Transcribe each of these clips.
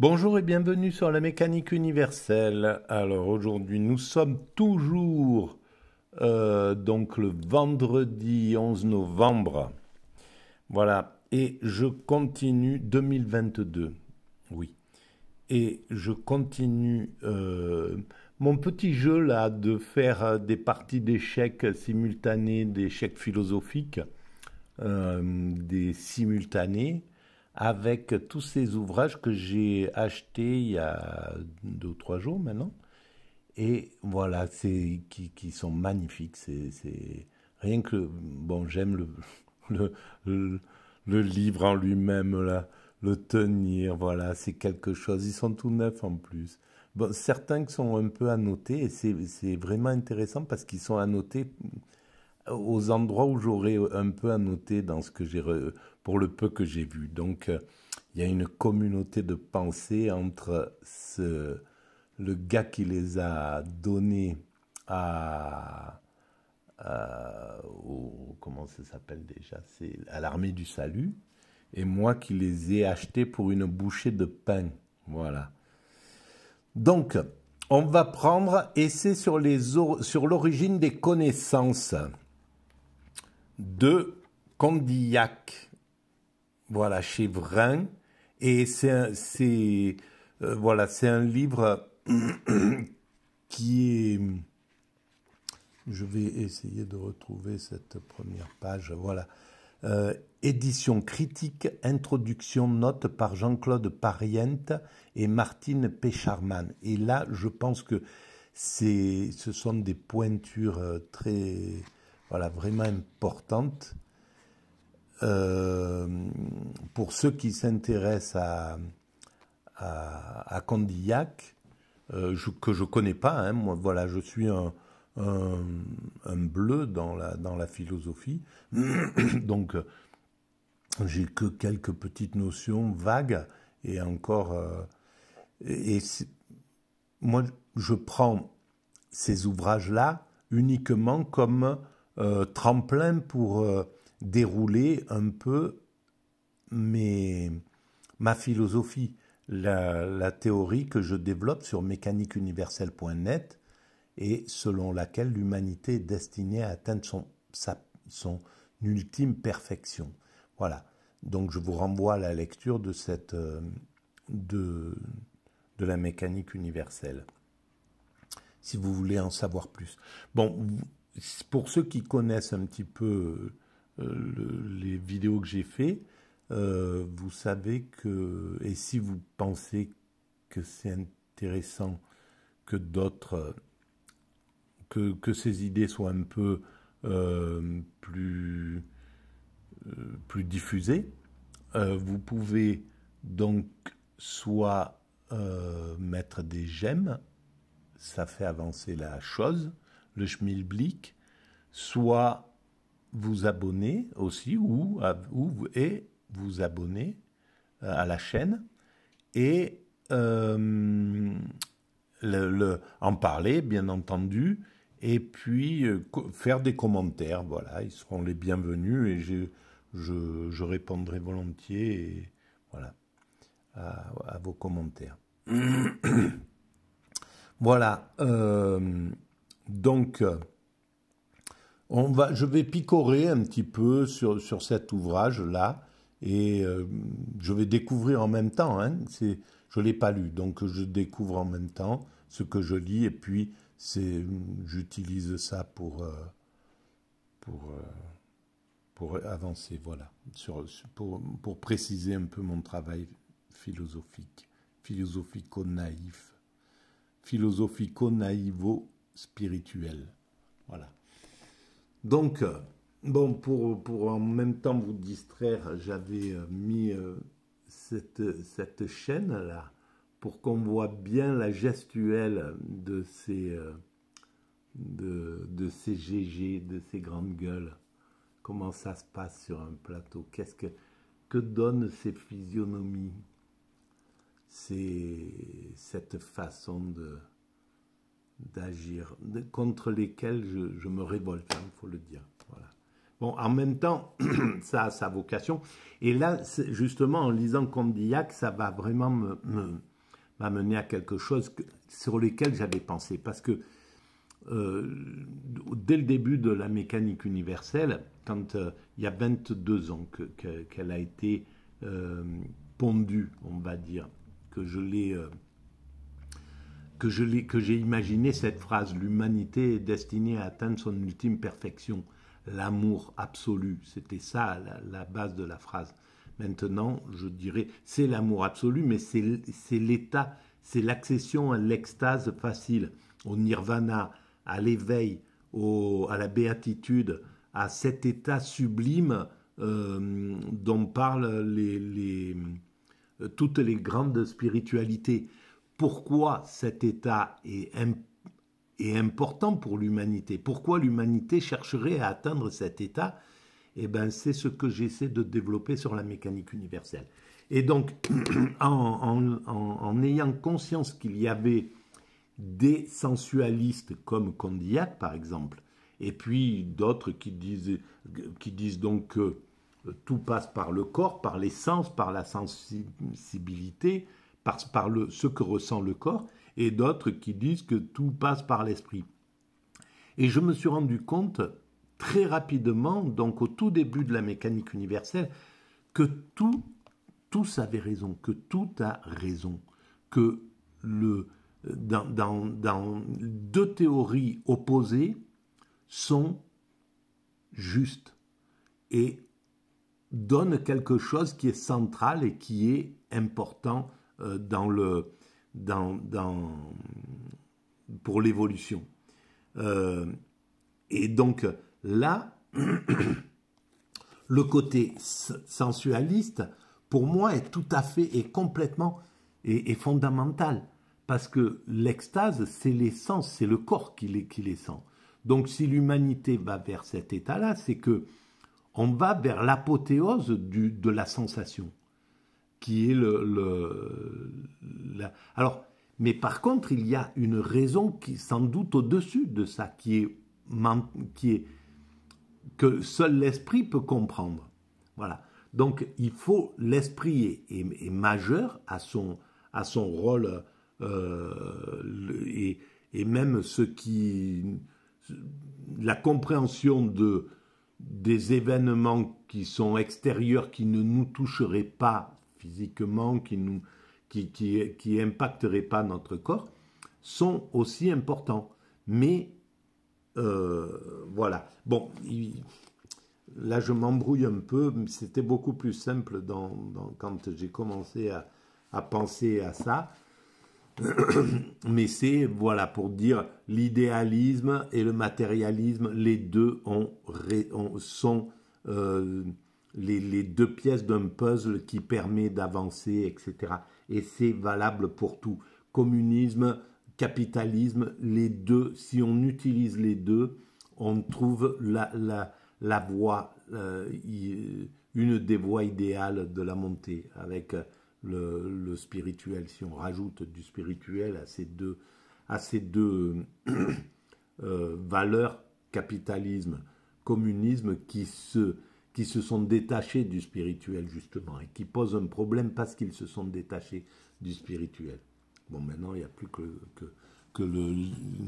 Bonjour et bienvenue sur la mécanique universelle. Alors aujourd'hui nous sommes toujours euh, donc le vendredi 11 novembre. Voilà, et je continue 2022. Oui. Et je continue euh, mon petit jeu là de faire euh, des parties d'échecs simultanées, d'échecs philosophiques, des simultanés avec tous ces ouvrages que j'ai achetés il y a deux ou trois jours maintenant. Et voilà, c'est qui, qui, sont magnifiques. C'est rien que bon, j'aime le, le, le, livre en lui-même là, le tenir. Voilà, c'est quelque chose. Ils sont tout neufs en plus. Bon, certains sont un peu annotés et c'est vraiment intéressant parce qu'ils sont annotés aux endroits où j'aurais un peu annoté dans ce que j'ai pour le peu que j'ai vu. Donc, euh, il y a une communauté de pensée entre ce, le gars qui les a donnés à, comment ça s'appelle déjà C'est à l'armée du salut et moi qui les ai achetés pour une bouchée de pain. Voilà. Donc, on va prendre et c'est sur l'origine sur des connaissances de Condillac voilà, chez Vrin. Et c'est un euh, livre qui est je vais essayer de retrouver cette première page. Voilà. Euh, édition critique, introduction, notes par Jean-Claude Pariente et Martine Pécharman. Et là, je pense que ce sont des pointures euh, très, voilà, vraiment importantes. Euh, pour ceux qui s'intéressent à, à, Condillac, euh, que je ne connais pas, hein, moi, voilà, je suis un, un, bleu dans la, dans la philosophie, donc j'ai que quelques petites notions vagues et encore. Euh, moi, je prends ces ouvrages-là uniquement comme tremplin pour dérouler un peu mes, ma philosophie, la, théorie que je développe sur mécaniqueuniverselle.net et selon laquelle l'humanité est destinée à atteindre son, ultime perfection. Voilà. Donc je vous renvoie à la lecture de, cette, euh, de la mécanique universelle, si vous voulez en savoir plus. Bon, pour ceux qui connaissent un petit peu euh, les vidéos que j'ai fait, euh, vous savez que, et si vous pensez que c'est intéressant que d'autres, que, ces idées soient un peu euh, plus, plus diffusées, vous pouvez donc soit mettre des gemmes, ça fait avancer la chose, le schmilblick, soit vous abonner aussi ou, et vous abonner euh, à la chaîne et euh, le, en parler, bien entendu, et puis euh, faire des commentaires. Voilà, ils seront les bienvenus et je, répondrai volontiers voilà, à, vos commentaires. voilà, donc. On va, je vais picorer un petit peu sur, sur cet ouvrage-là et euh, je vais découvrir en même temps. Hein. c'est, je ne l'ai pas lu, donc je découvre en même temps ce que je lis et puis c'est, j'utilise ça pour, euh, pour, euh, pour avancer, voilà, sur, pour, pour préciser un peu mon travail philosophique, philosophico-naïf, philosophico-naïvo-spirituel. Voilà. Donc, euh, bon, pour, pour en même temps vous distraire, j'avais euh, mis euh, cette, cette chaîne-là pour qu'on voit bien la gestuelle de ces, de, de ces GG, de ces grandes gueules. Comment ça se passe sur un plateau Qu'est-ce que, que donnent ces physionomies C'est cette façon de, d'agir, contre lesquels je, me révolte, il hein, faut le dire. Voilà. Bon, en même temps, ça a sa vocation. Et là, justement, en lisant Condillac, ça va vraiment m'amener me, à quelque chose sur lequel j'avais pensé. Parce que euh, dès le début de la mécanique universelle, quand euh, il y a 22 ans qu'elle a été euh, pondue, on va dire, que je l'ai que j'ai imaginé cette phrase, l'humanité est destinée à atteindre son ultime perfection, l'amour absolu. C'était ça la, base de la phrase. Maintenant, je dirais, c'est l'amour absolu, mais c'est l'état, c'est l'accession à l'extase facile, au nirvana, à l'éveil, à la béatitude, à cet état sublime euh, dont parlent toutes les grandes spiritualités pourquoi cet État est, important pour l'humanité, pourquoi l'humanité chercherait à atteindre cet État, eh ben, c'est ce que j'essaie de développer sur la mécanique universelle. Et donc, en, ayant conscience qu'il y avait des sensualistes comme Condillac, par exemple, et puis d'autres qui disent, qui disent donc que tout passe par le corps, par les sens, par la sensibilité, par, ce que ressent le corps, et d'autres qui disent que tout passe par l'esprit. Et je me suis rendu compte très rapidement, donc au tout début de la mécanique universelle, que tout, tous avaient raison, que tout a raison, que le, dans deux théories opposées sont justes et donnent quelque chose qui est central et qui est important euh, dans le, pour l'évolution. Euh, et donc là, le côté sensualiste, pour moi, est tout à fait et complètement et, et fondamental. Parce que l'extase, c'est l'essence, c'est le corps qui les, qui les sent. Donc si l'humanité va vers cet état-là, c'est que on va vers l'apothéose de la sensation qui est le, alors mais par contre il y a une raison qui sans doute au-dessus de ça qui est que seul l'esprit peut comprendre voilà donc il faut l'esprit est, majeur à son à son rôle euh, et, et, même ce qui la compréhension de des événements qui sont extérieurs qui ne nous toucheraient pas physiquement, qui nous qui, qui, qui pas notre corps, sont aussi importants. Mais euh, voilà. Bon, là je m'embrouille un peu, c'était beaucoup plus simple dans, quand j'ai commencé à, penser à ça. Mais c'est, voilà, pour dire, l'idéalisme et le matérialisme, les deux ont, sont... Euh, les, deux pièces d'un puzzle qui permet d'avancer, etc. Et c'est valable pour tout. Communisme, capitalisme, les deux, si on utilise les deux, on trouve la, la, la voie, euh, euh, une des voies idéales de la montée, avec euh, le, spirituel. Si on rajoute du spirituel à ces deux, à ces deux valeurs, capitalisme, communisme, qui se qui se sont détachés du spirituel, justement, et qui posent un problème parce qu'ils se sont détachés du spirituel. Bon, maintenant, il n'y a plus que, que, le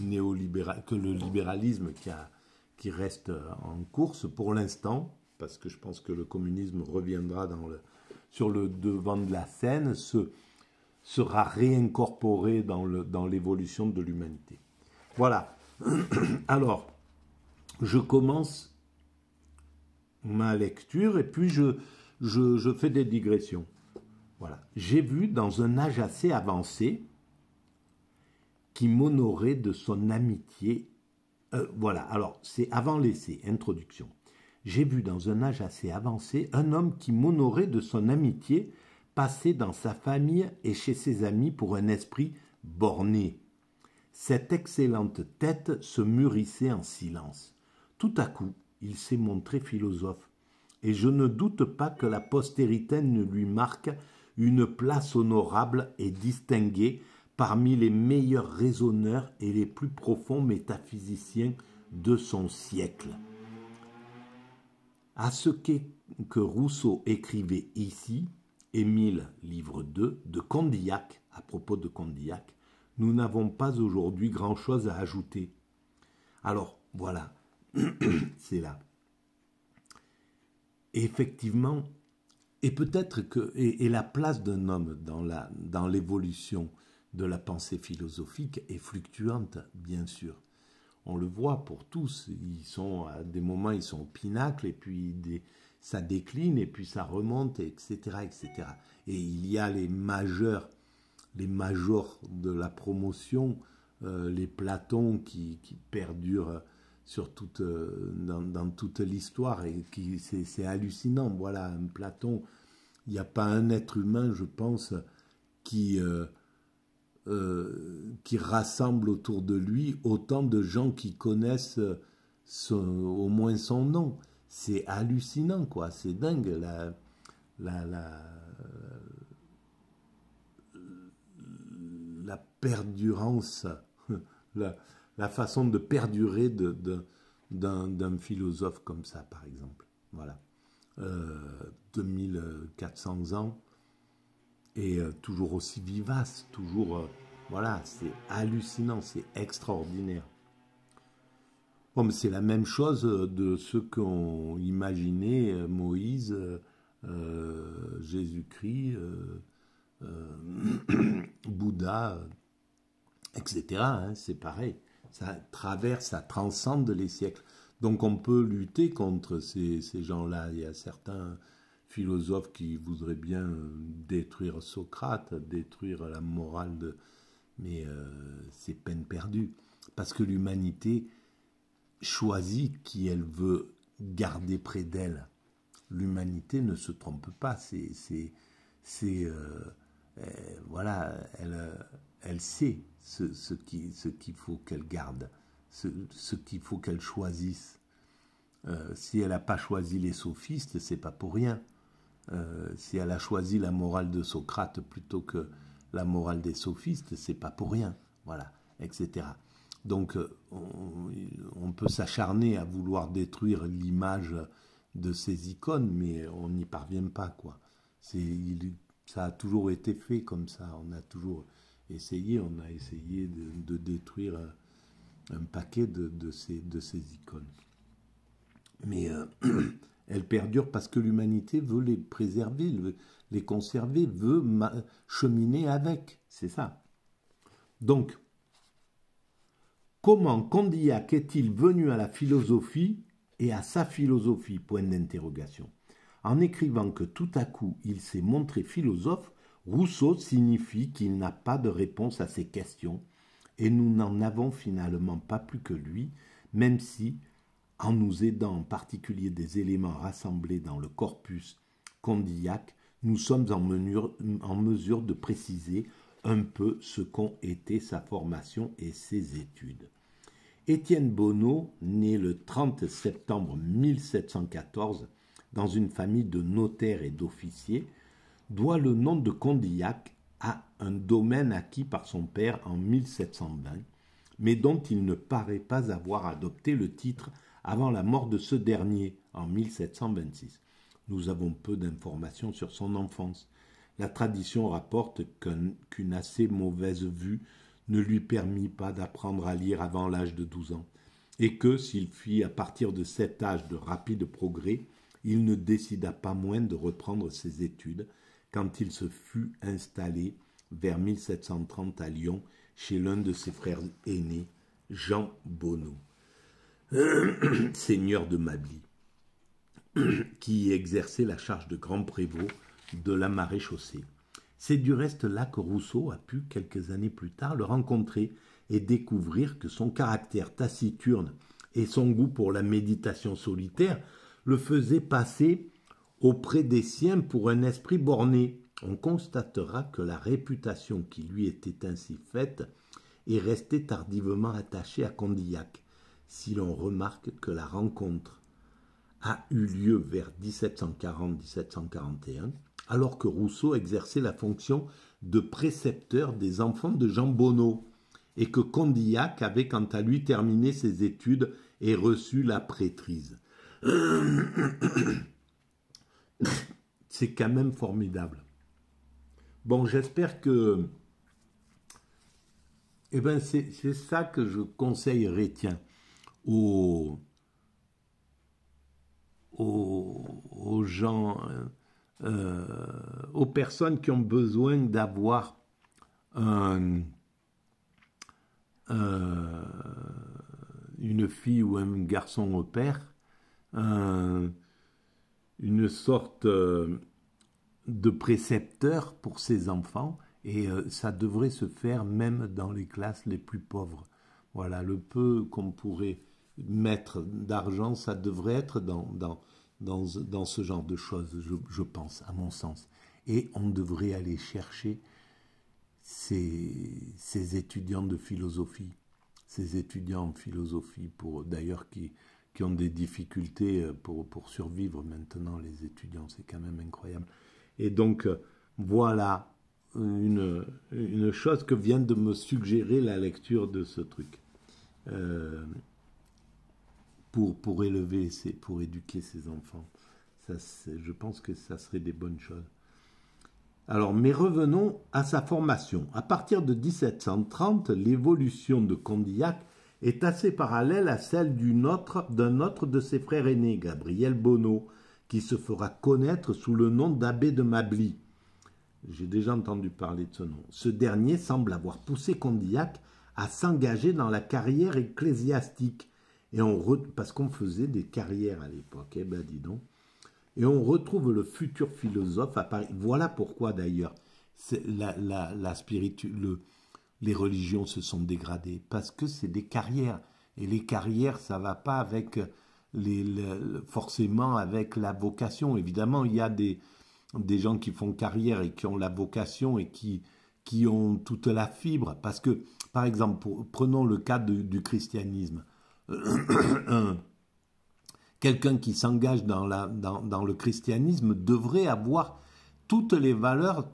néolibéral, que le libéralisme qui, a, qui reste en course pour l'instant, parce que je pense que le communisme reviendra dans le, sur le devant de la scène, sera réincorporé dans, dans l'évolution de l'humanité. Voilà. Alors, je commence ma lecture et puis je, je, fais des digressions. Voilà. J'ai vu dans un âge assez avancé qui m'honorait de son amitié. Euh, voilà, alors c'est avant l'essai, introduction. J'ai vu dans un âge assez avancé un homme qui m'honorait de son amitié passer dans sa famille et chez ses amis pour un esprit borné. Cette excellente tête se mûrissait en silence. Tout à coup, il s'est montré philosophe, et je ne doute pas que la postérité ne lui marque une place honorable et distinguée parmi les meilleurs raisonneurs et les plus profonds métaphysiciens de son siècle. À ce que Rousseau écrivait ici, Émile, livre 2, de Condillac, à propos de Condillac, nous n'avons pas aujourd'hui grand-chose à ajouter. Alors, voilà, c'est là. effectivement, et peut-être que et, la place d'un homme dans la dans l'évolution de la pensée philosophique est fluctuante, bien sûr. On le voit pour tous. Ils sont à des moments ils sont au pinacle et puis ça décline et puis ça remonte, etc., etc. Et il y a les majeurs, les majors de la promotion, euh, les Platons qui perdurent sur toute, euh, dans, dans toute l'histoire et qui c'est hallucinant. Voilà, un Platon, il n'y a pas un être humain, je pense, qui, euh, euh, qui rassemble autour de lui autant de gens qui connaissent au moins son nom. C'est hallucinant, quoi. C'est dingue. La, la, la, la perdurance. la, la façon de perdurer d'un, philosophe comme ça, par exemple. Voilà. 2400 euh, ans et euh, toujours aussi vivace, toujours. Euh, voilà, c'est hallucinant, c'est extraordinaire. Bon, mais c'est la même chose de ce qu'ont imaginé Moïse, Jésus-Christ, Bouddha, etc. Hein, c'est pareil ça traverse, ça transcende les siècles. Donc on peut lutter contre ces, gens-là. Il y a certains philosophes qui voudraient bien euh, détruire Socrate, détruire la morale de... Mais euh, c'est peine perdue. Parce que l'humanité choisit qui elle veut garder près d'elle. L'humanité ne se trompe pas. C'est... Euh, voilà, elle elle sait ce, qu'il faut qu'elle garde, ce, qu'il faut qu'elle choisisse. Euh, si elle n'a pas choisi les sophistes, c'est pas pour rien. Euh, si elle a choisi la morale de Socrate plutôt que la morale des sophistes, c'est pas pour rien. Voilà, etc. Donc, euh, on, peut s'acharner à vouloir détruire l'image de ces icônes, mais on n'y parvient pas, quoi. ça a toujours été fait comme ça. On a toujours essayé, on a essayé de, détruire un, paquet de, ces, icônes. Mais euh, elles perdurent parce que l'humanité veut les préserver, les conserver, veut cheminer avec. C'est ça. Donc, comment Condillac est-il venu à la philosophie et à sa philosophie Point d'interrogation. En écrivant que tout à coup il s'est montré philosophe, Rousseau signifie qu'il n'a pas de réponse à ces questions, et nous n'en avons finalement pas plus que lui, même si, en nous aidant en particulier des éléments rassemblés dans le corpus condillac, nous sommes en mesure, de préciser un peu ce qu'ont été sa formation et ses études. Étienne Bonneau, né le 30 septembre 1714 dans une famille de notaires et d'officiers, doit le nom de Condillac à un domaine acquis par son père en 1720, mais dont il ne paraît pas avoir adopté le titre avant la mort de ce dernier en 1726. Nous avons peu d'informations sur son enfance. La tradition rapporte qu'une assez mauvaise vue ne lui permit pas d'apprendre à lire avant l'âge de douze ans, et que, s'il fit à partir de cet âge de rapides progrès, il ne décida pas moins de reprendre ses études quand il se fut installé vers 1730 à Lyon chez l'un de ses frères aînés, Jean Bonneau, seigneur de Mably, qui exerçait la charge de grand prévôt de la maréchaussée. C'est du reste là que Rousseau a pu, quelques années plus tard, le rencontrer et découvrir que son caractère taciturne et son goût pour la méditation solitaire le faisaient passer auprès des siens pour un esprit borné. On constatera que la réputation qui lui était ainsi faite est restée tardivement attachée à Condillac, si l'on remarque que la rencontre a eu lieu vers 1740-1741, alors que Rousseau exerçait la fonction de précepteur des enfants de Jean Bonneau, et que Condillac avait quant à lui terminé ses études et reçu la prêtrise. c'est quand même formidable. Bon, j'espère que... Eh bien c'est ça que je conseillerais, tiens, aux, aux, gens, euh, euh, aux personnes qui ont besoin d'avoir euh, une fille ou un garçon au père, une sorte euh, de précepteur pour ses enfants et euh, ça devrait se faire même dans les classes les plus pauvres. Voilà, le peu qu'on pourrait mettre d'argent, ça devrait être dans, dans, dans, dans, ce genre de choses, je, je, pense, à mon sens. Et on devrait aller chercher ces, ces étudiants de philosophie, ces étudiants en philosophie, pour d'ailleurs qui ont des difficultés euh, pour, survivre maintenant, les étudiants, c'est quand même incroyable. Et donc, euh, voilà euh, une, une, chose que vient de me suggérer la lecture de ce truc. pour, pour élever, pour éduquer ses enfants. Ça, je pense que ça serait des bonnes choses. Alors, mais revenons à sa formation. À partir de 1730, l'évolution de Condillac est assez parallèle à celle d'un autre, de ses frères aînés, Gabriel Bonneau, qui se fera connaître sous le nom d'abbé de Mably. J'ai déjà entendu parler de ce nom. Ce dernier semble avoir poussé Condillac à s'engager dans la carrière ecclésiastique. Et on Parce qu'on faisait des carrières à l'époque, eh ben, Et on retrouve le futur philosophe à Paris. Voilà pourquoi d'ailleurs la, la, la le, les religions se sont dégradées parce que c'est des carrières. Et les carrières, ça va pas avec les, forcément avec la vocation. Évidemment, il y a des, des gens qui font carrière et qui ont la vocation et qui, qui ont toute la fibre. Parce que, par exemple, prenons le cas du christianisme. Quelqu'un qui s'engage dans, la, dans, dans le christianisme devrait avoir toutes les valeurs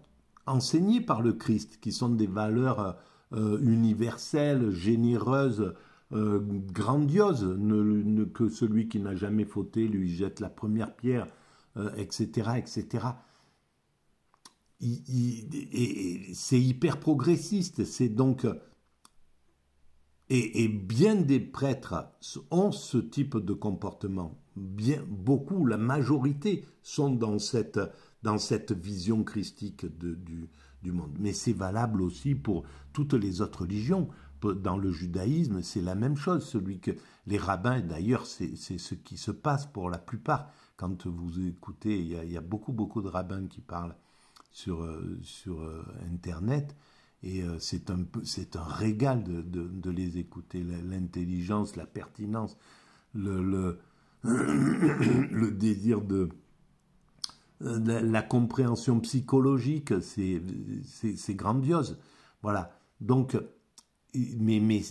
enseignées par le Christ, qui sont des valeurs euh, euh, universelle, généreuse, euh, grandiose, ne, que celui qui n'a jamais fauté lui jette la première pierre, etc., euh, etc. c'est hyper progressiste, c'est donc et, et, bien des prêtres ont ce type de comportement. Bien, beaucoup, la majorité sont dans cette, dans cette vision christique de, du, du monde. Mais c'est valable aussi pour toutes les autres religions. Dans le judaïsme, c'est la même chose. Celui que les rabbins, d'ailleurs, c'est ce qui se passe pour la plupart. Quand vous écoutez, il y a, beaucoup, beaucoup de rabbins qui parlent sur, euh, sur euh, Internet. Et euh, c'est un, un régal de, les écouter. L'intelligence, la pertinence, le, le désir de, euh, la, compréhension psychologique, c'est grandiose. Voilà. Donc, mais,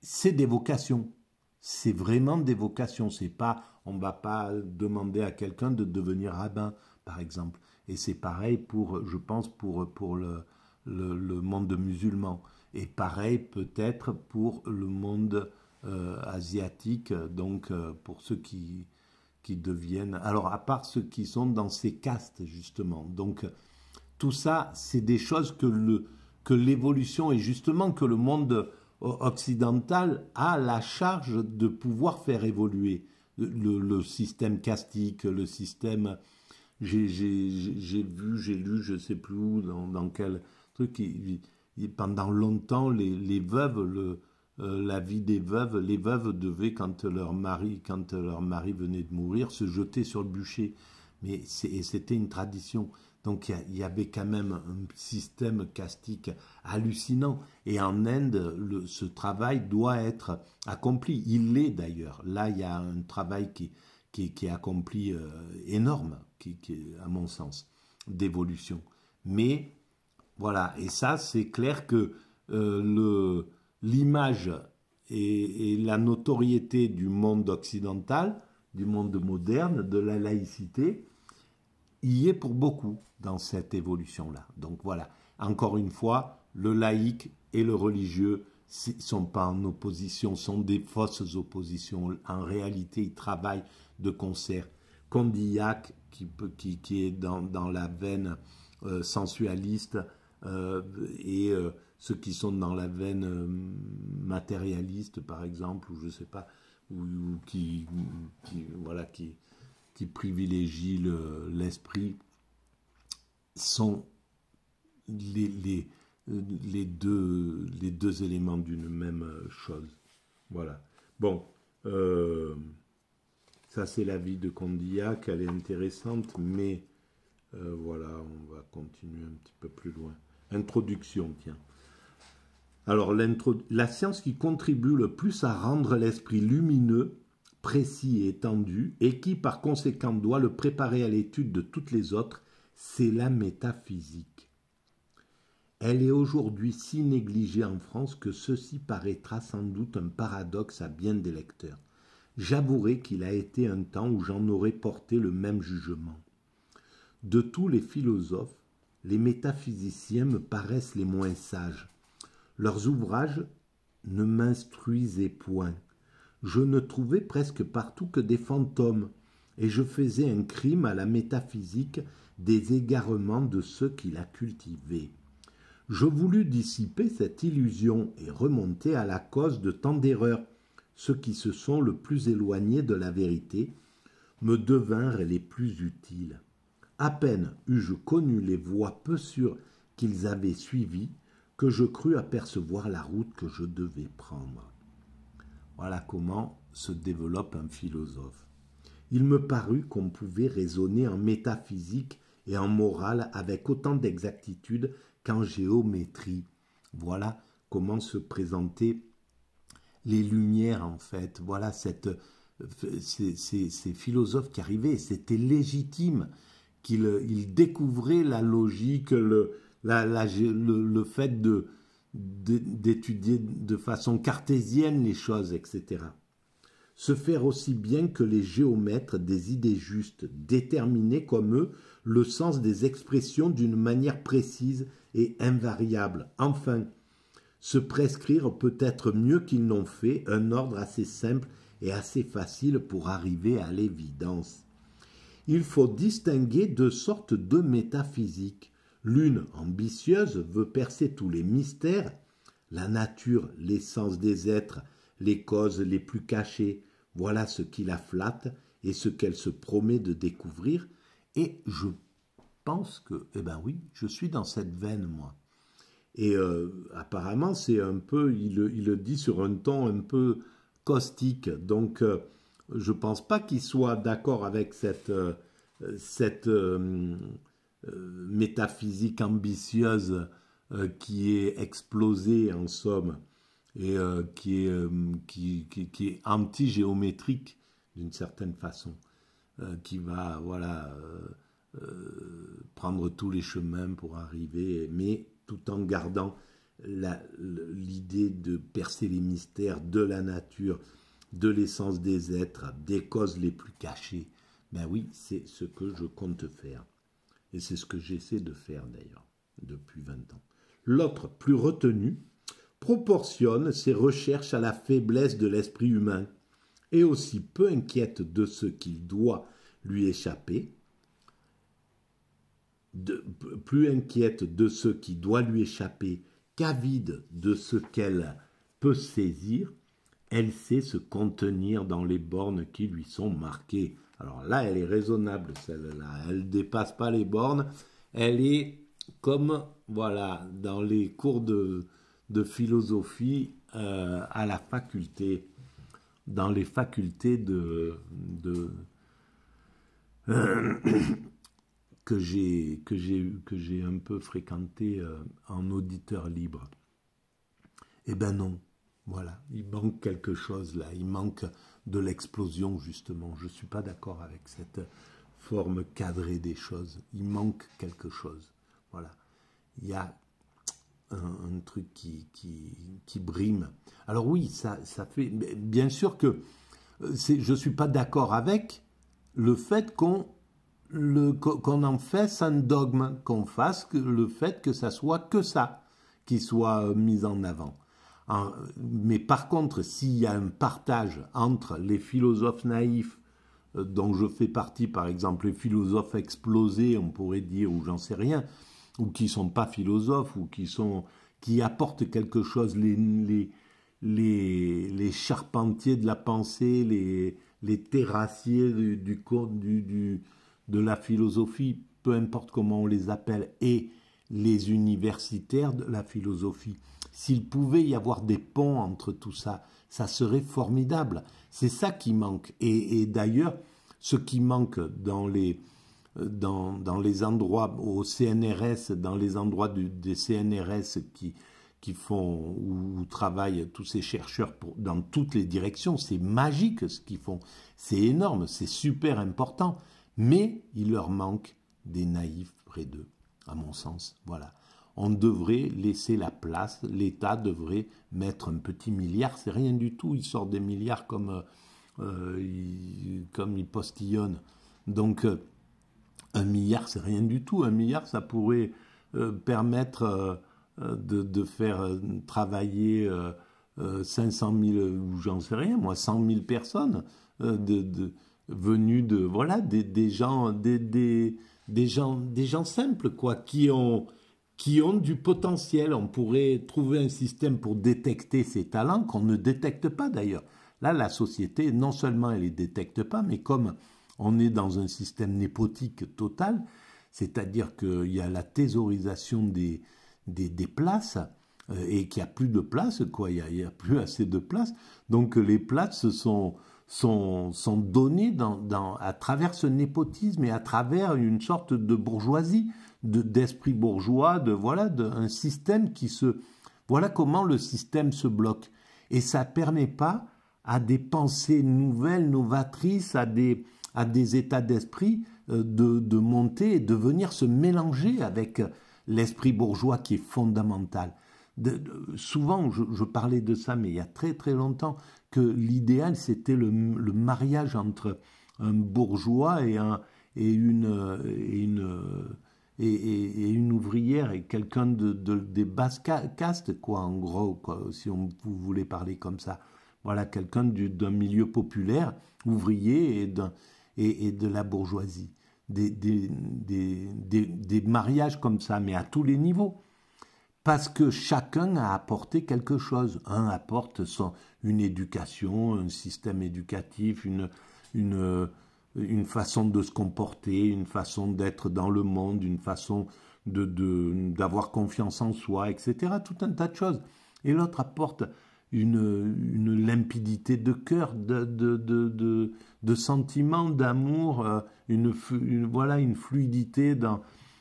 c'est des vocations. C'est vraiment des vocations. C'est pas, on va pas demander à quelqu'un de devenir rabbin, par exemple. Et c'est pareil pour, je pense, pour, pour le, le, monde musulman. Et pareil peut-être pour le monde euh, asiatique, donc euh, pour ceux qui, qui deviennent. Alors, à part ceux qui sont dans ces castes, justement. Donc, tout ça, c'est des choses que le que l'évolution et justement que le monde euh, occidental a la charge de pouvoir faire évoluer le, système castique, le système. J'ai vu, j'ai lu, je ne sais plus où, dans, dans, quel truc. pendant longtemps, les, les veuves, le, euh, la vie des veuves. Les veuves devaient, quand leur mari, quand leur mari venait de mourir, se jeter sur le bûcher. Mais c'était une tradition. Donc il y avait quand même un système castique hallucinant. Et en Inde, ce travail doit être accompli. Il l'est d'ailleurs. Là, il y a un travail qui, qui, est accompli euh, énorme, qui, à mon sens, d'évolution. Mais voilà, et ça, c'est clair que euh, le, l'image et, la notoriété du monde occidental, du monde moderne, de la laïcité, y est pour beaucoup dans cette évolution-là. Donc voilà, encore une fois, le laïc et le religieux ne sont pas en opposition, sont des fausses oppositions. En réalité, ils travaillent de concert. Condillac, qui, est dans, la veine euh, sensualiste euh, et euh, ceux qui sont dans la veine euh, matérialiste, par exemple, ou je sais pas, ou, qui, voilà, qui, qui privilégient l'esprit, sont les, les, deux, les deux éléments d'une même chose. Voilà. Bon, euh, ça c'est la vie de Condillac, elle est intéressante, mais euh, voilà, on va continuer un petit peu plus loin. Introduction, tiens. Alors, la science qui contribue le plus à rendre l'esprit lumineux, précis et étendu, et qui par conséquent doit le préparer à l'étude de toutes les autres, c'est la métaphysique. Elle est aujourd'hui si négligée en France que ceci paraîtra sans doute un paradoxe à bien des lecteurs. J'avouerai qu'il a été un temps où j'en aurais porté le même jugement. De tous les philosophes, les métaphysiciens me paraissent les moins sages leurs ouvrages ne m'instruisaient point. Je ne trouvais presque partout que des fantômes, et je faisais un crime à la métaphysique des égarements de ceux qui la cultivaient. Je voulus dissiper cette illusion et remonter à la cause de tant d'erreurs. Ceux qui se sont le plus éloignés de la vérité me devinrent les plus utiles. À peine eus-je connu les voies peu sûres qu'ils avaient suivies que je crus apercevoir la route que je devais prendre. Voilà comment se développe un philosophe. Il me parut qu'on pouvait raisonner en métaphysique et en morale avec autant d'exactitude qu'en géométrie. Voilà comment se présentaient les lumières en fait. Voilà cette, ces, ces philosophes qui arrivaient, c'était légitime qu'ils découvraient la logique, le, le, fait d'étudier de façon cartésienne les choses, etc. Se faire aussi bien que les géomètres des idées justes, déterminer comme eux le sens des expressions d'une manière précise et invariable. Enfin, se prescrire peut-être mieux qu'ils n'ont fait un ordre assez simple et assez facile pour arriver à l'évidence. Il faut distinguer deux sortes de métaphysiques L'une, ambitieuse, veut percer tous les mystères, la nature, l'essence des êtres, les causes les plus cachées, voilà ce qui la flatte et ce qu'elle se promet de découvrir, et je pense que, eh ben oui, je suis dans cette veine, moi. Et euh, apparemment, c'est un peu, il, le dit sur un ton un peu caustique, donc euh, je pense pas qu'il soit d'accord avec cette... Euh, cette euh, métaphysique ambitieuse euh, qui est explosée en somme et euh, qui est, anti-géométrique d'une certaine façon, qui va voilà, prendre tous les chemins pour arriver, mais tout en gardant l'idée de percer les mystères de la nature, de l'essence des êtres, des causes les plus cachées. Ben oui, c'est ce que je compte faire. Et c'est ce que j'essaie de faire d'ailleurs depuis 20 ans. L'autre, plus retenu, proportionne ses recherches à la faiblesse de l'esprit humain et aussi peu inquiète de ce qu'il doit lui échapper, plus inquiète de ce qui doit lui échapper qu'avide de ce qu'elle peut saisir, elle sait se contenir dans les bornes qui lui sont marquées. Alors là, elle est raisonnable, celle-là. Elle ne dépasse pas les bornes. Elle est comme, voilà, dans les cours de, de philosophie euh, à la faculté, dans les facultés de, de que j'ai que j'ai un peu fréquenté euh, en auditeur libre. Eh ben non, voilà, il manque quelque chose là, il manque de l'explosion, justement. Je ne suis pas d'accord avec cette forme cadrée des choses. Il manque quelque chose. Voilà. Il y a un, truc qui, qui, brime. Alors oui, ça, fait... Bien sûr que euh, je ne suis pas d'accord avec le fait qu'on qu'on en fasse un dogme, qu'on fasse le fait que ça soit que ça qui soit euh, mis en avant mais par contre, s'il y a un partage entre les philosophes naïfs euh, dont je fais partie, par exemple les philosophes explosés, on pourrait dire, ou j'en sais rien, ou qui sont pas philosophes, ou qui sont qui apportent quelque chose, les, les, les, les charpentiers de la pensée, les, les terrassiers du, du, du, de la philosophie, peu importe comment on les appelle, et les universitaires de la philosophie. S'il pouvait y avoir des ponts entre tout ça, ça serait formidable. C'est ça qui manque. Et, d'ailleurs, ce qui manque dans les, endroits au CNRS, dans les endroits du, des CNRS qui, font ou travaillent tous ces chercheurs dans toutes les directions, c'est magique ce qu'ils font, c'est énorme, c'est super important, mais il leur manque des naïfs près d'eux, à mon sens. Voilà on devrait laisser la place, l'État devrait mettre un petit milliard, c'est rien du tout, il sort des milliards comme, euh, il, comme postillonne. Donc euh, un milliard, c'est rien du tout, un milliard, ça pourrait euh, permettre de, faire travailler 500 000, ou j'en sais rien, moi, 100 000 personnes de, de, venues de, voilà, des, des gens, des, des, gens, des gens simples, quoi, qui ont qui ont du potentiel. On pourrait trouver un système pour détecter ces talents qu'on ne détecte pas d'ailleurs. Là, la société, non seulement elle ne les détecte pas, mais comme on est dans un système népotique total, c'est-à-dire qu'il y a la thésaurisation des, des, places, euh, et qu'il n'y a plus de place, quoi. Il n'y a, plus assez de places, Donc les places sont, sont, sont données dans, à travers ce népotisme et à travers une sorte de bourgeoisie d'esprit bourgeois, de voilà, d'un système qui se, voilà comment le système se bloque. Et ça permet pas à des pensées nouvelles, novatrices, à des, à des états d'esprit euh, de, de, monter et de venir se mélanger avec l'esprit bourgeois qui est fondamental. souvent, je, parlais de ça, mais il y a très très longtemps, que l'idéal c'était le, le, mariage entre un bourgeois et, un, et une, et une et, et, une ouvrière et quelqu'un de, de, des basses castes, quoi, en gros, si on, vous voulez parler comme ça. Voilà, quelqu'un d'un milieu populaire, ouvrier et, et de la bourgeoisie. Des, des, des, des, mariages comme ça, mais à tous les niveaux. Parce que chacun a apporté quelque chose. Un apporte son, une éducation, un système éducatif, une, une, une façon de se comporter, une façon d'être dans le monde, une façon de d'avoir confiance en soi, etc. Tout un tas de choses. Et l'autre apporte une, une, limpidité de cœur, de, de, de, de sentiments, d'amour, euh, une, voilà, une fluidité dans,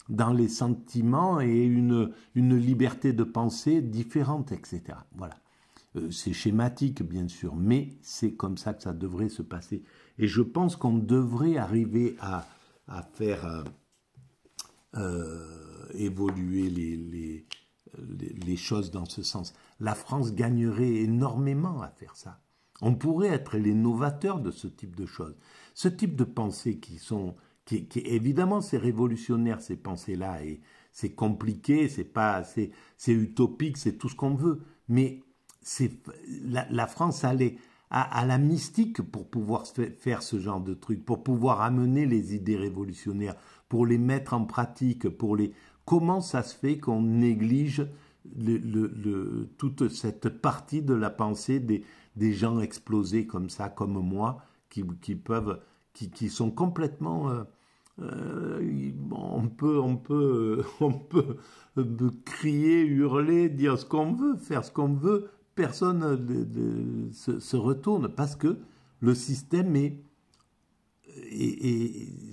dans les sentiments et une, une liberté de pensée différente, etc. Voilà. Euh, c'est schématique, bien sûr, mais c'est comme ça que ça devrait se passer. Et je pense qu'on devrait arriver à, à faire euh, euh, évoluer les, les, choses dans ce sens. La France gagnerait énormément à faire ça. On pourrait être les novateurs de ce type de choses. Ce type de pensées qui sont... Qui, évidemment, c'est révolutionnaire, ces pensées-là, et c'est compliqué, c'est pas, c'est utopique, c'est tout ce qu'on veut. Mais c'est la, France allait à, la mystique pour pouvoir faire ce genre de truc, pour pouvoir amener les idées révolutionnaires, pour les mettre en pratique, pour les... Comment ça se fait qu'on néglige le, le, toute cette partie de la pensée des, des gens explosés comme ça, comme moi, qui, qui peuvent, qui, qui, sont complètement euh, euh, on peut, on peut, on peut euh, crier, hurler, dire ce qu'on veut, faire ce qu'on veut, personne se, retourne parce que le système est,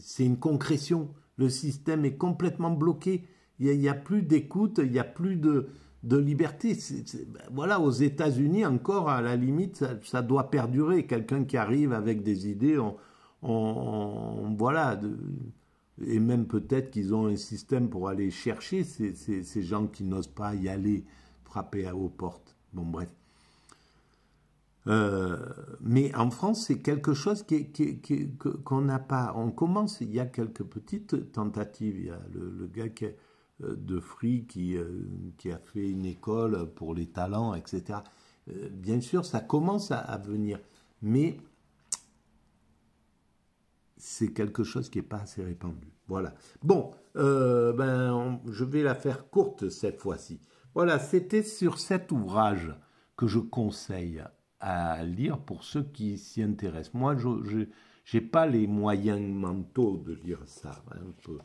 c'est une concrétion. Le système est complètement bloqué. Il n'y a, plus d'écoute, il n'y a plus de, liberté. Ben voilà, aux États-Unis encore, à la limite, ça, doit perdurer. Quelqu'un qui arrive avec des idées, on, voilà, et même peut-être qu'ils ont un système pour aller chercher ces, ces gens qui n'osent pas y aller frapper à aux portes. Bon, bref. Euh, mais en France, c'est quelque chose qu'on qui, n'a pas. On commence, il y a quelques petites tentatives. Il y a le, gars euh, de Free euh, qui, a fait une école pour les talents, etc. Bien sûr, ça commence à, venir, mais c'est quelque chose qui n'est pas assez répandu. Voilà. Bon, ben, je vais la faire courte cette fois-ci. Voilà, c'était sur cet ouvrage que je conseille à lire pour ceux qui s'y intéressent. Moi, je n'ai pas les moyens mentaux de lire ça. Hein,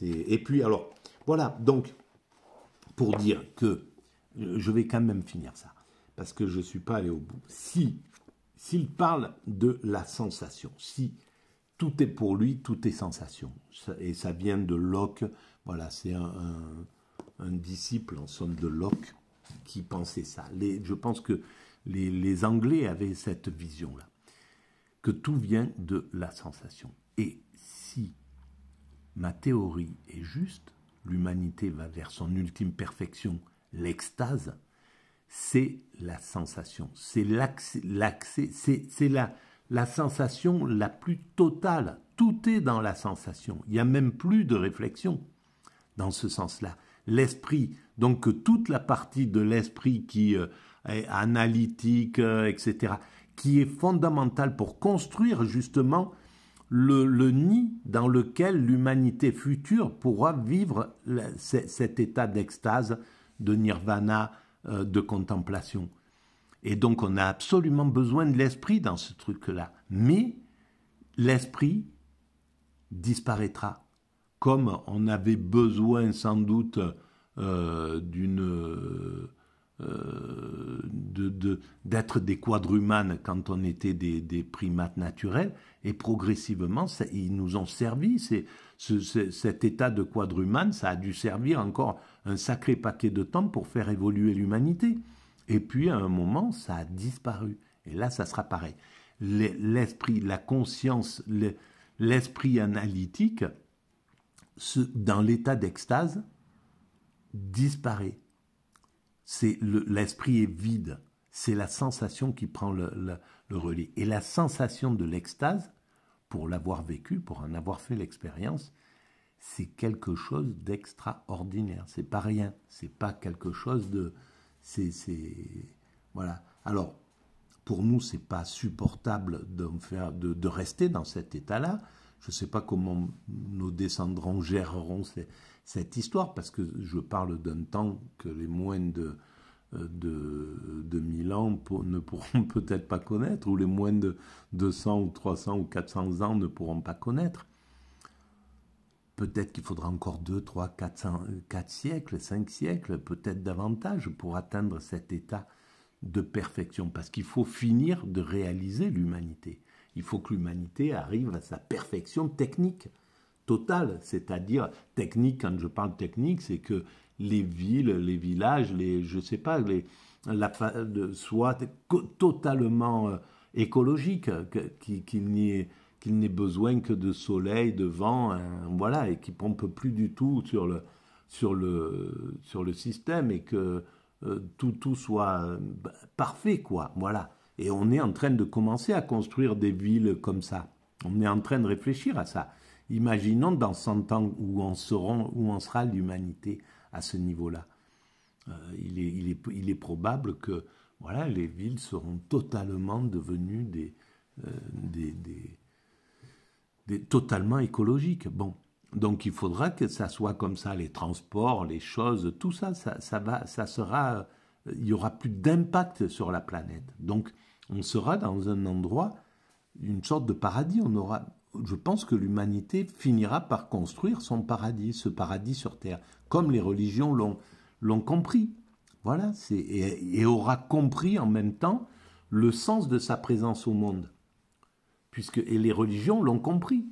et puis, alors, voilà, donc, pour dire que euh, je vais quand même finir ça, parce que je ne suis pas allé au bout. Si, s'il parle de la sensation, si tout est pour lui, tout est sensation, et ça vient de Locke, voilà, c'est un un disciple en somme de Locke qui pensait ça. je pense que les, Anglais avaient cette vision-là, que tout vient de la sensation. Et si ma théorie est juste, l'humanité va vers son ultime perfection, l'extase, c'est la sensation, c'est l'accès, c'est la sensation la plus totale. Tout est dans la sensation, il n'y a même plus de réflexion dans ce sens-là l'esprit. Donc toute la partie de l'esprit qui euh, est analytique, euh, etc., qui est fondamentale pour construire justement le, le nid dans lequel l'humanité future pourra vivre cet état d'extase, de nirvana, euh, de contemplation. Et donc on a absolument besoin de l'esprit dans ce truc-là. Mais l'esprit disparaîtra comme on avait besoin sans doute euh, euh, d'être des quadrumanes quand on était des, primates naturels, et progressivement, ils nous ont servi. cet état de quadrumane, ça a dû servir encore un sacré paquet de temps pour faire évoluer l'humanité. Et puis, à un moment, ça a disparu. Et là, ça sera pareil. L'esprit, la conscience, l'esprit analytique, dans l'état d'extase, disparaît. C'est l'esprit est vide. C'est la sensation qui prend le, relais. Et la sensation de l'extase, pour l'avoir vécu, pour en avoir fait l'expérience, c'est quelque chose d'extraordinaire. C'est pas rien. C'est pas quelque chose de. C'est. Voilà. Alors, pour nous, c'est pas supportable de rester dans cet état-là. Je ne sais pas comment nos descendants géreront cette histoire, parce que je parle d'un temps que les moines euh, de, de, 1000 ans ne pourront peut-être pas connaître, ou les moins de 200 ou 300 ou 400 ans ne pourront pas connaître. Peut-être qu'il faudra encore 2, 3, 4 siècles, 5 siècles, peut-être davantage pour atteindre cet état de perfection, parce qu'il faut finir de réaliser l'humanité. Il faut que l'humanité arrive à sa perfection technique totale, c'est-à-dire technique, quand je parle technique, c'est que les villes, les villages, les, je sais pas, les, la, soient totalement euh, écologiques, qu'il n'y ait qu'il n'ait besoin que de soleil, de vent, hein, voilà, et qui pompe plus du tout sur le, sur le, sur le système et que euh, tout, tout soit euh, parfait, quoi, voilà. Et on est en train de commencer à construire des villes comme ça. On est en train de réfléchir à ça. Imaginons dans 100 ans où on, sera l'humanité à ce niveau-là. Euh, il, est, probable que voilà, les villes seront totalement devenues des, euh, des, des, des, totalement écologiques. Bon, donc il faudra que ça soit comme ça, les transports, les choses, tout ça, ça, ça va, ça sera il y aura plus d'impact sur la planète. Donc, on sera dans un endroit, une sorte de paradis. On aura, je pense que l'humanité finira par construire son paradis, ce paradis sur Terre, comme les religions l'ont compris. Voilà, et, et, aura compris en même temps le sens de sa présence au monde, puisque et les religions l'ont compris.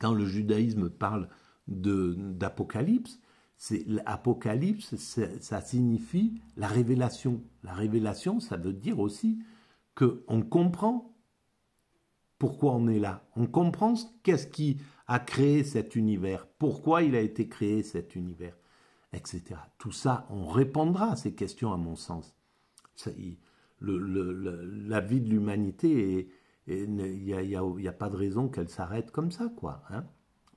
Quand le judaïsme parle d'Apocalypse, c'est l'Apocalypse, ça signifie la révélation. La révélation, ça veut dire aussi que on comprend pourquoi on est là. On comprend qu'est-ce qui a créé cet univers, pourquoi il a été créé cet univers, etc. Tout ça, on répondra à ces questions, à mon sens. Ça, la vie de l'humanité, il n'y a, pas de raison qu'elle s'arrête comme ça, quoi. Hein.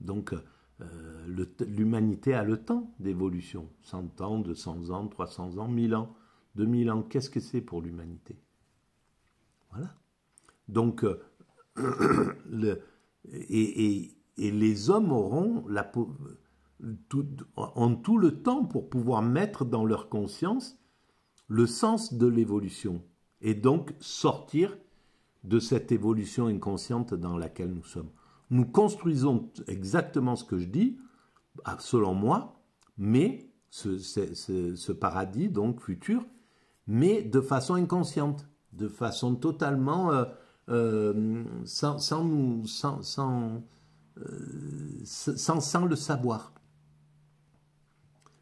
Donc, euh, euh, l'humanité a le temps d'évolution. 100 ans, 200 ans, 300 ans, 1000 ans, 2000 ans, qu'est-ce que c'est pour l'humanité Voilà. Donc, euh, et, les hommes auront la, tout, ont tout le temps pour pouvoir mettre dans leur conscience le sens de l'évolution et donc sortir de cette évolution inconsciente dans laquelle nous sommes. Nous construisons exactement ce que je dis, ah, selon moi, mais ce, paradis, donc futur, mais de façon inconsciente, de façon totalement euh, euh, sans, sans, euh, sans, sans, le savoir.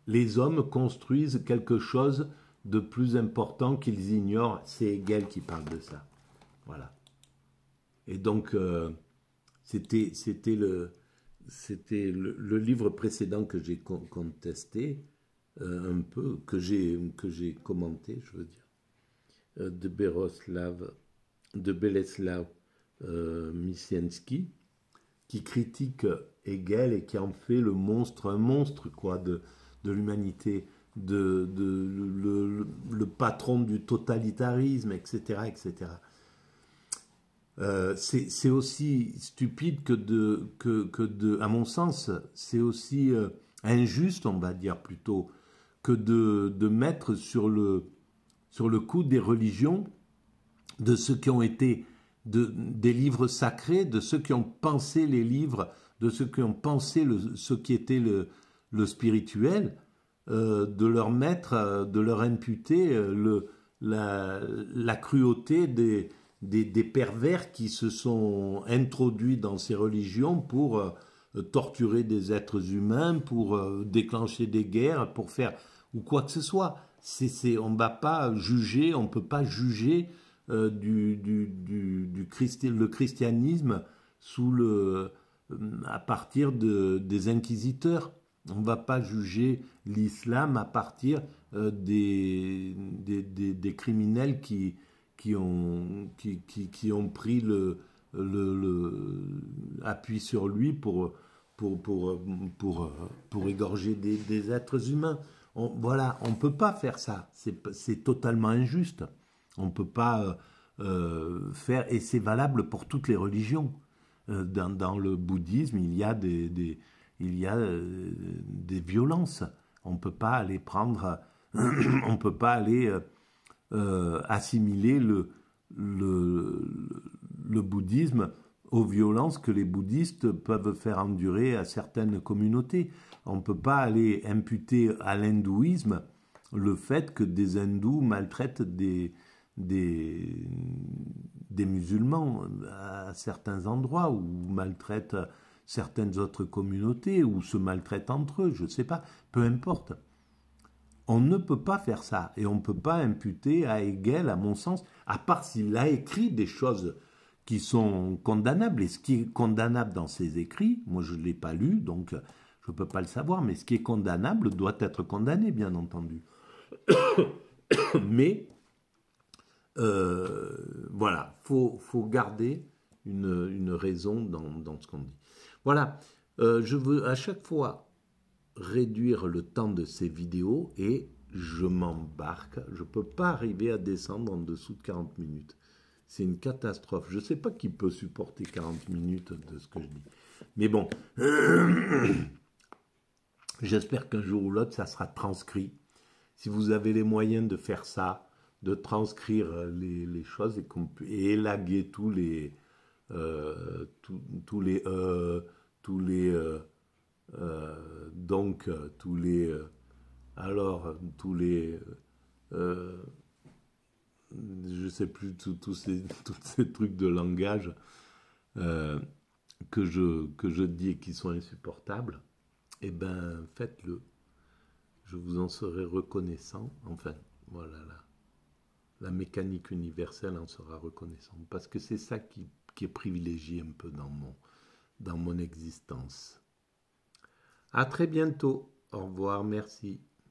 Les hommes construisent quelque chose de plus important qu'ils ignorent. C'est Hegel qui parle de ça. Voilà. Et donc, c'était, c'était le, c'était le, livre précédent que j'ai contesté euh, un peu, que j'ai, que j'ai commenté, je veux dire, euh, de Beroslav, de Beleslav euh, qui critique Hegel et qui en fait le monstre, un monstre quoi, de, de l'humanité, de, le, le, patron du totalitarisme, etc., etc. Euh, c'est aussi stupide que de, que, de, à mon sens, c'est aussi euh, injuste, on va dire plutôt, que de, mettre sur le, sur le coup des religions, de ceux qui ont été de, des livres sacrés, de ceux qui ont pensé les livres, de ceux qui ont pensé ce qui était le, spirituel, euh, de leur mettre, de leur imputer le, la cruauté des, des, pervers qui se sont introduits dans ces religions pour euh, torturer des êtres humains, pour euh, déclencher des guerres, pour faire ou quoi que ce soit. C'est, on ne va pas juger, on ne peut pas juger euh, du, le christianisme sous le, à partir des inquisiteurs. On ne va pas juger l'islam à partir des, criminels qui, qui ont, qui, qui, qui ont pris le, le, le, appui sur lui pour, pour, pour, pour, pour égorger des, des, êtres humains. voilà, on ne peut pas faire ça. C'est totalement injuste. On ne peut pas euh, euh, faire, et c'est valable pour toutes les religions. Euh, dans, dans, le bouddhisme, il y a des, des il y a des violences. On ne peut pas aller prendre, on peut pas aller euh, assimiler le, bouddhisme aux violences que les bouddhistes peuvent faire endurer à certaines communautés. On ne peut pas aller imputer à l'hindouisme le fait que des hindous maltraitent des musulmans à certains endroits ou maltraitent certaines autres communautés ou se maltraitent entre eux, je ne sais pas, peu importe. On ne peut pas faire ça et on ne peut pas imputer à Hegel, à mon sens, à part s'il a écrit des choses qui sont condamnables. Et ce qui est condamnable dans ses écrits, moi je ne l'ai pas lu, donc euh, je ne peux pas le savoir, mais ce qui est condamnable doit être condamné, bien entendu. mais euh, voilà, il faut, garder une, raison dans, ce qu'on dit. Voilà, euh, je veux à chaque fois réduire le temps de ces vidéos et je m'embarque. Je ne peux pas arriver à descendre en dessous de 40 minutes. C'est une catastrophe. Je ne sais pas qui peut supporter 40 minutes de ce que je dis. Mais bon, j'espère qu'un jour ou l'autre, ça sera transcrit. Si vous avez les moyens de faire ça, de transcrire euh, les, choses et, et, élaguer tous les... Euh, tous, les... Euh, tous les euh, donc euh, tous les euh, alors tous les euh, je sais plus tous ces, trucs de langage que je que je dis et qui sont insupportables eh ben faites-le je vous en serai reconnaissant enfin voilà la, la mécanique universelle en sera reconnaissante parce que c'est ça qui, qui est privilégié un peu dans mon dans mon existence à très bientôt. Au revoir, merci.